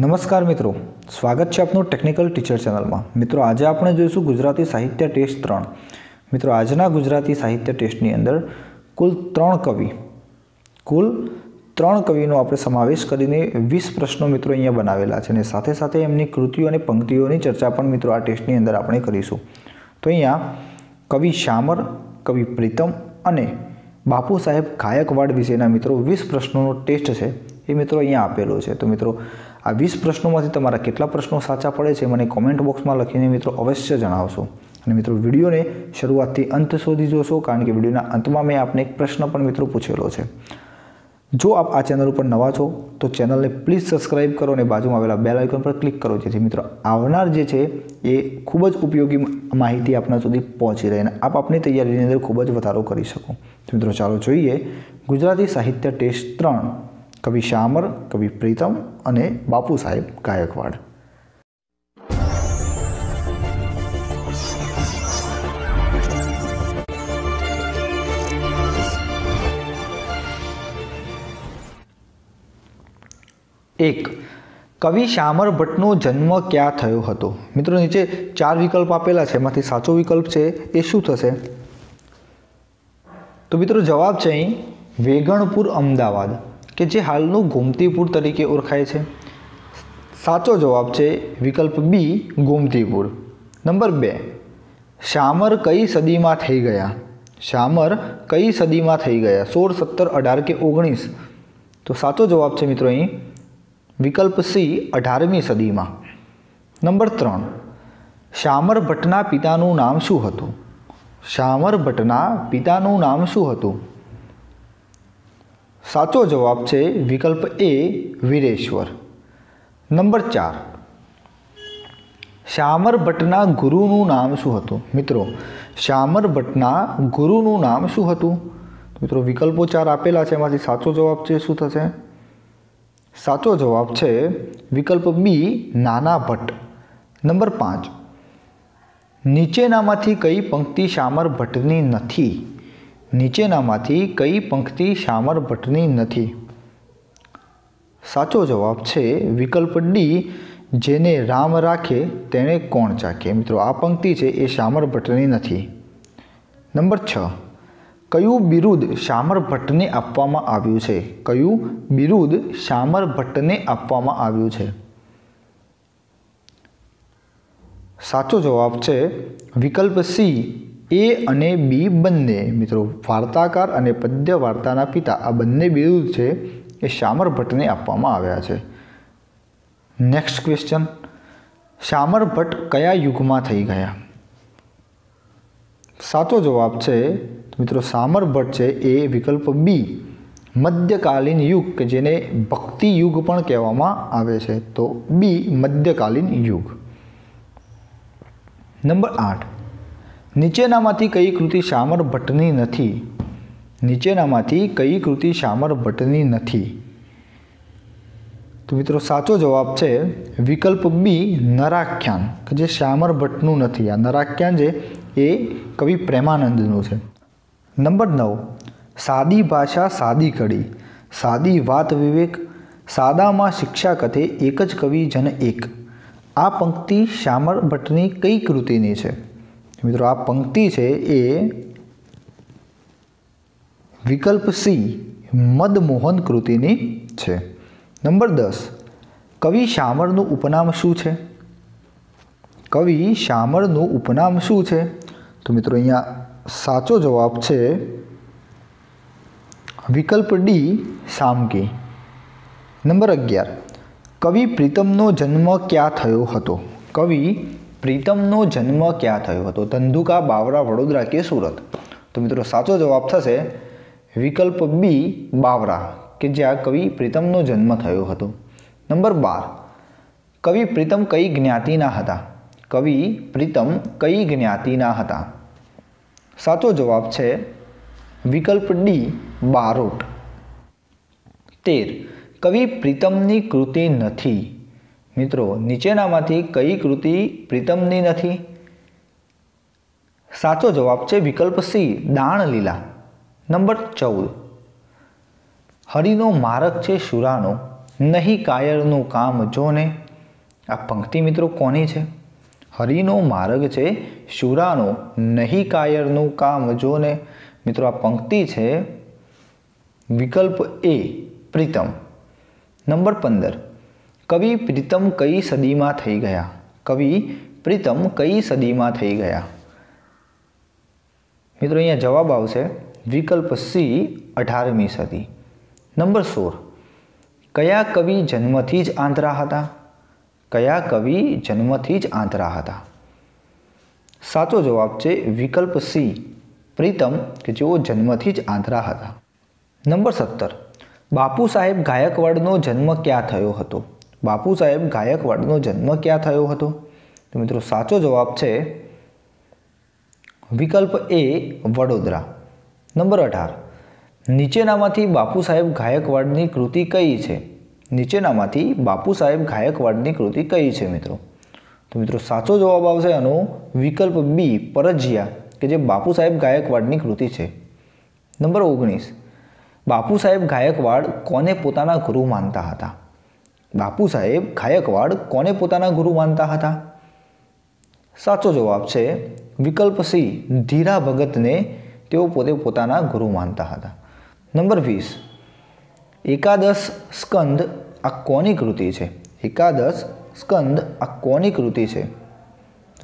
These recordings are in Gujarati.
નમસ્કાર મિત્રો સ્વાગત છે આપનું ટેકનિકલ ટીચર ચેનલમાં મિત્રો આજે આપણે જોઈશું ગુજરાતી સાહિત્ય ટેસ્ટ ત્રણ મિત્રો આજના ગુજરાતી સાહિત્ય ટેસ્ટની અંદર કુલ ત્રણ કવિ કુલ ત્રણ કવિનો આપણે સમાવેશ કરીને વીસ પ્રશ્નો મિત્રો અહીંયા બનાવેલા છે અને સાથે સાથે એમની કૃતિઓ અને પંક્તિઓની ચર્ચા પણ મિત્રો આ ટેસ્ટની અંદર આપણે કરીશું તો અહીંયા કવિ શામર કવિ પ્રીતમ અને બાપુ સાહેબ ગાયકવાડ વિશેના મિત્રો વીસ પ્રશ્નોનો ટેસ્ટ છે એ મિત્રો અહીંયા આપેલો છે તો મિત્રો આ વીસ પ્રશ્નોમાંથી તમારા કેટલા પ્રશ્નો સાચા પડે છે મને કોમેન્ટ બોક્સમાં લખીને મિત્રો અવશ્ય જણાવશો અને મિત્રો વિડીયોને શરૂઆતથી અંત શોધી જોશો કારણ કે વિડીયોના અંતમાં મેં આપને એક પ્રશ્ન પણ મિત્રો પૂછેલો છે જો આપ આ ચેનલ ઉપર નવા છો તો ચેનલને પ્લીઝ સબસ્ક્રાઇબ કરો અને બાજુમાં આવેલા બેલ આઇકન પર ક્લિક કરો જેથી મિત્રો આવનાર જે છે એ ખૂબ જ ઉપયોગી માહિતી આપના સુધી પહોંચી રહે અને આપ આપની તૈયારીની અંદર ખૂબ જ વધારો કરી શકો મિત્રો ચાલો જોઈએ ગુજરાતી સાહિત્ય ટેસ્ટ ત્રણ કવિ શામર કવિ પ્રીતમ અને બાપુ સાહેબ ગાયકવાડ એક કવિ શામર ભટ્ટનો જન્મ ક્યાં થયો હતો મિત્રો નીચે ચાર વિકલ્પ આપેલા છે એમાંથી સાચો વિકલ્પ છે એ શું થશે તો મિત્રો જવાબ છે અહીં વેગણપુર અમદાવાદ કે જે હાલનું ગોમતીપુર તરીકે ઓળખાય છે સાચો જવાબ છે વિકલ્પ બી ગોમતીપુર નંબર બે શામર કઈ સદીમાં થઈ ગયા શામર કઈ સદીમાં થઈ ગયા સોળ સત્તર અઢાર કે ઓગણીસ તો સાચો જવાબ છે મિત્રો અહીં વિકલ્પ સી અઢારમી સદીમાં નંબર ત્રણ શામર ભટ્ટના પિતાનું નામ શું હતું શામર ભટ્ટના પિતાનું નામ શું હતું સાચો જવાબ છે વિકલ્પ એ વીરેશ્વર નંબર ચાર શામર ભટ્ટના ગુરુનું નામ શું હતું મિત્રો શામર ભટ્ટના ગુરુનું નામ શું હતું મિત્રો વિકલ્પો ચાર આપેલા છે એમાંથી સાચો જવાબ છે શું થશે સાચો જવાબ છે વિકલ્પ બી નાના ભટ્ટ નંબર પાંચ નીચેનામાંથી કઈ પંક્તિ શામર ભટ્ટની નથી નીચેનામાંથી કઈ પંક્તિ શામર ભટ્ટની નથી સાચો જવાબ છે વિકલ્પ ડી જેને રામ રાખે તેણે કોણ ચાકે મિત્રો આ પંક્તિ છે એ શામર ભટ્ટની નથી નંબર છ કયું બિરુદ શામર ભટ્ટને આપવામાં આવ્યું છે કયું બિરુદ શામર ભટ્ટને આપવામાં આવ્યું છે સાચો જવાબ છે વિકલ્પ સી એ અને બી બંને મિત્રો વાર્તાકાર અને પદ્ય વાર્તાના પિતા આ બંને બિરુદ છે એ શામર ભટ્ટને આપવામાં આવ્યા છે નેક્સ્ટ ક્વેશ્ચન શામર ભટ્ટ કયા યુગમાં થઈ ગયા સાચો જવાબ છે મિત્રો શામર ભટ્ટ છે એ વિકલ્પ બી મધ્યકાલીન યુગ કે જેને ભક્તિ યુગ પણ કહેવામાં આવે છે તો બી મધ્યકાલીન યુગ નંબર આઠ નીચેનામાંથી કઈ કૃતિ શામર ભટ્ટની નથી નીચેનામાંથી કઈ કૃતિ શામર ભટ્ટની નથી તો મિત્રો સાચો જવાબ છે વિકલ્પ બી નરાખ્યાન કે જે શ્યામર ભટ્ટનું નથી આ નરાખ્યાન જે એ કવિ પ્રેમાનંદનું છે નંબર નવ સાદી ભાષા સાદી કડી સાદી વાત વિવેક સાદામાં શિક્ષા કથે એક જ કવિ જન એક આ પંક્તિ શ્યામર ભટ્ટની કઈ કૃતિની છે મિત્રો આ પંક્તિ છે એ વિકલ્પ સી મદમોહન કૃતિની છે નંબર દસ કવિ શામળનું ઉપનામ શું છે કવિ શામળનું ઉપનામ શું છે તો મિત્રો અહીંયા સાચો જવાબ છે વિકલ્પ ડી સામકી નંબર અગિયાર કવિ પ્રીતમનો જન્મ ક્યાં થયો હતો કવિ પ્રીતમનો જન્મ ક્યાં થયો હતો ધંધુકા બાવરા વડોદરા કે સુરત તો મિત્રો સાચો જવાબ થશે વિકલ્પ બી બાવરા કે જ્યાં કવિ પ્રીતમનો જન્મ થયો હતો નંબર બાર કવિ પ્રીતમ કઈ જ્ઞાતિના હતા કવિ પ્રીતમ કઈ જ્ઞાતિના હતા સાચો જવાબ છે વિકલ્પ ડી બારોટ તેર કવિ પ્રીતમની કૃતિ નથી મિત્રો નીચેનામાંથી કઈ કૃતિ પ્રીતમની નથી સાચો જવાબ છે વિકલ્પ સી દાણ લીલા નંબર ચૌદ હરિનો મારક છે શુરાનો નહીં કાયરનું કામ જોને આ પંક્તિ મિત્રો કોની છે હરિનો માર્ગ છે શુરાનો નહીં કાયરનું કામ જોને મિત્રો આ પંક્તિ છે વિકલ્પ એ પ્રીતમ નંબર પંદર કવિ પ્રીતમ કઈ સદીમાં થઈ ગયા કવિ પ્રીતમ કઈ સદીમાં થઈ ગયા મિત્રો અહીંયા જવાબ આવશે વિકલ્પ સી અઢારમી સદી નંબર સોળ કયા કવિ જન્મથી જ આંતરા હતા કયા કવિ જન્મથી જ આંતરા હતા સાચો જવાબ છે વિકલ્પ સી પ્રીતમ કે જેઓ જન્મથી જ આંતરા હતા નંબર સત્તર બાપુ સાહેબ ગાયકવાડનો જન્મ ક્યાં થયો હતો બાપુ સાહેબ ગાયકવાડનો જન્મ ક્યાં થયો હતો તો મિત્રો સાચો જવાબ છે વિકલ્પ એ વડોદરા નંબર અઢાર નીચેનામાંથી બાપુ સાહેબ ગાયકવાડની કૃતિ કઈ છે નીચેનામાંથી બાપુ સાહેબ ગાયકવાડની કૃતિ કઈ છે મિત્રો તો મિત્રો સાચો જવાબ આવશે આનો વિકલ્પ બી પરજિયા કે જે બાપુ સાહેબ ગાયકવાડની કૃતિ છે નંબર ઓગણીસ બાપુ સાહેબ ગાયકવાડ કોને પોતાના ગુરુ માનતા હતા બાપુ સાહેબ ગાયકવાડ કોને પોતાના ગુરુ માનતા હતા સાચો જવાબ છે વિકલ્પ સી ધીરા ભગતને તેઓ પોતે પોતાના ગુરુ માનતા હતા નંબર વીસ એકાદશ સ્કંદ આ કોની કૃતિ છે એકાદશ સ્કંદ આ કોની કૃતિ છે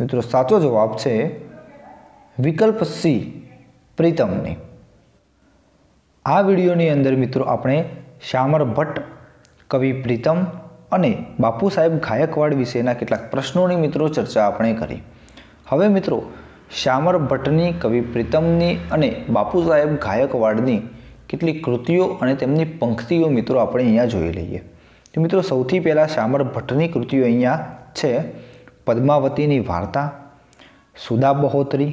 મિત્રો સાચો જવાબ છે વિકલ્પ સી પ્રીતમની આ વિડીયોની અંદર મિત્રો આપણે શ્યામર ભટ્ટ કવિ પ્રીતમ અને બાપુ સાહેબ ગાયકવાડ વિશેના કેટલાક પ્રશ્નોની મિત્રો ચર્ચા આપણે કરી હવે મિત્રો શ્યામર ભટ્ટની કવિ પ્રીતમની અને બાપુ સાહેબ ગાયકવાડની કેટલીક કૃતિઓ અને તેમની પંક્તિઓ મિત્રો આપણે અહીંયા જોઈ લઈએ તો મિત્રો સૌથી પહેલાં શ્યામર ભટ્ટની કૃતિઓ અહીંયા છે પદ્માવતીની વાર્તા સુદા બહોત્રી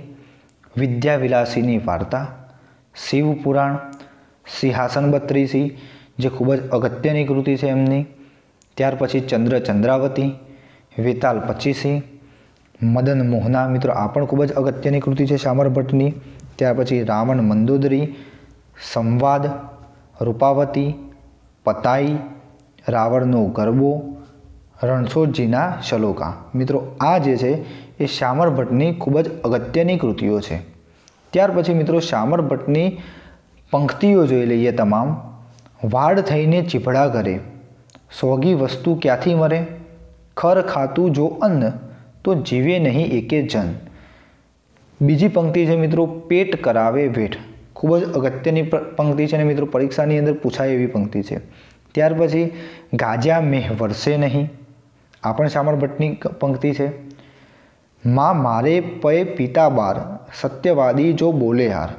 વિદ્યાવિલાસીની વાર્તા શિવપુરાણ સિંહાસન બત્રીસી જે ખૂબ જ અગત્યની કૃતિ છે એમની ત્યાર પછી ચંદ્ર ચંદ્રાવતી વેતાલ પચીસી મદન મોહના મિત્રો આ પણ ખૂબ જ અગત્યની કૃતિ છે શામર ભટ્ટની ત્યાર પછી રાવણ મંદોદરી સંવાદ રૂપાવતી પતાઈ રાવણનો ગરબો રણછોડજીના શલોકા મિત્રો આ જે છે એ શામર ભટ્ટની ખૂબ જ અગત્યની કૃતિઓ છે ત્યાર પછી મિત્રો શામર ભટ્ટની પંક્તિઓ જોઈ લઈએ તમામ વાડ થઈને ચીભડા કરે સોગી વસ્તુ ક્યાંથી મરે ખર ખાતું જો અન્ન તો જીવે નહીં એકે જન બીજી પંક્તિ છે મિત્રો પેટ કરાવે વેઠ ખૂબ જ અગત્યની પંક્તિ છે અને મિત્રો પરીક્ષાની અંદર પૂછાય એવી પંક્તિ છે ત્યાર પછી ગાજા મેહ વરસે નહીં આ પણ શામળ ભટ્ટની પંક્તિ છે માં મારે પે પિતા બાર સત્યવાદી જો બોલે હાર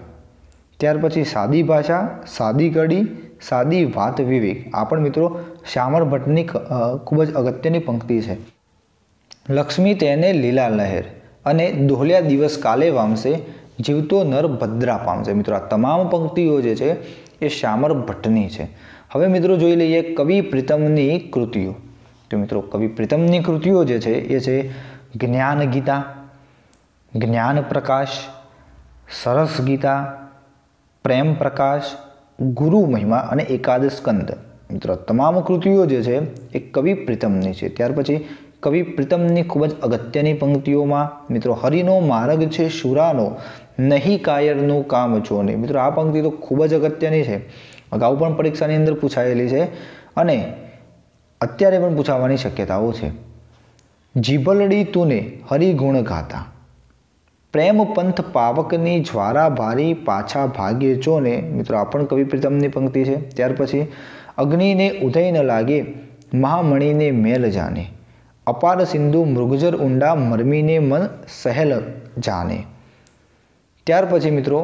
ત્યાર પછી સાદી ભાષા સાદી કડી સાદી વાત વિવેક આ પણ મિત્રો શ્યામર ભટ્ટની ખૂબ જ અગત્યની પંક્તિ છે લક્ષ્મી તેને લીલા લહેર અને દોહલ્યા દિવસ કાલે વામશે જીવતો નર ભદ્રા પામશે મિત્રો આ તમામ પંક્તિઓ જે છે એ શ્યામર ભટ્ટની છે હવે મિત્રો જોઈ લઈએ કવિ પ્રીતમની કૃતિઓ તો મિત્રો કવિ પ્રીતમની કૃતિઓ જે છે એ છે જ્ઞાન ગીતા જ્ઞાન પ્રકાશ સરસ ગીતા પ્રેમ પ્રકાશ ગુરુ મહિમા અને એકાદશ સ્કંદ મિત્રો તમામ કૃતિઓ જે છે એ કવિ પ્રીતમની છે ત્યાર પછી કવિ પ્રીતમની ખૂબ જ અગત્યની પંક્તિઓમાં મિત્રો હરિનો માર્ગ છે શુરાનો નહીં કાયરનું કામ છો નહીં મિત્રો આ પંક્તિ તો ખૂબ જ અગત્યની છે અગાઉ પણ પરીક્ષાની અંદર પૂછાયેલી છે અને અત્યારે પણ પૂછાવાની શક્યતાઓ છે જીભલડી તુને હરિગુણ ગાતા પ્રેમ પંથ પાવકની જ્વારા ભારી પાછા ભાગ્ય જોને મિત્રો આ પણ કવિ પ્રીતમની પંક્તિ છે ત્યાર પછી અગ્નિને ઉદય ન લાગે મહામણીને મેલ જાને અપાર સિંધુ મૃગજર ઊંડા મરમીને મન સહેલ જાને ત્યાર પછી મિત્રો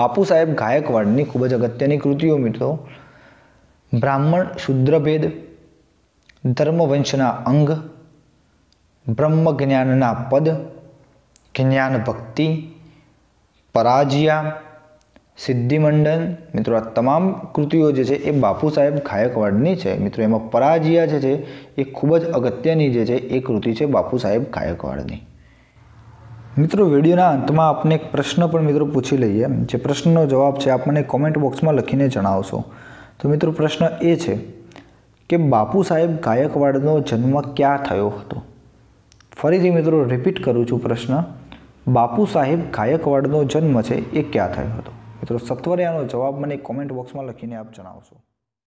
બાપુ સાહેબ ગાયકવાડની ખૂબ જ અગત્યની કૃતિઓ મિત્રો બ્રાહ્મણ શુદ્રભેદ ધર્મવંશના અંગ બ્રહ્મ જ્ઞાનના પદ જ્ઞાન ભક્તિ પરાજિયા સિદ્ધિમંડન મિત્રો આ તમામ કૃતિઓ જે છે એ બાપુ સાહેબ ગાયકવાડની છે મિત્રો એમાં પરાજિયા જે છે એ ખૂબ જ અગત્યની જે છે એ કૃતિ છે બાપુ સાહેબ ગાયકવાડની મિત્રો વિડીયોના અંતમાં આપણે એક પ્રશ્ન પણ મિત્રો પૂછી લઈએ જે પ્રશ્નનો જવાબ છે આપ મને કોમેન્ટ બોક્સમાં લખીને જણાવશો તો મિત્રો પ્રશ્ન એ છે કે બાપુ સાહેબ ગાયકવાડનો જન્મ ક્યાં થયો હતો ફરીથી મિત્રો રિપીટ કરું છું પ્રશ્ન બાપુ સાહેબ ગાયકવાડનો જન્મ છે એ ક્યાં થયો હતો મિત્રો સત્વરે આનો જવાબ મને કોમેન્ટ બોક્સમાં લખીને આપ જણાવશો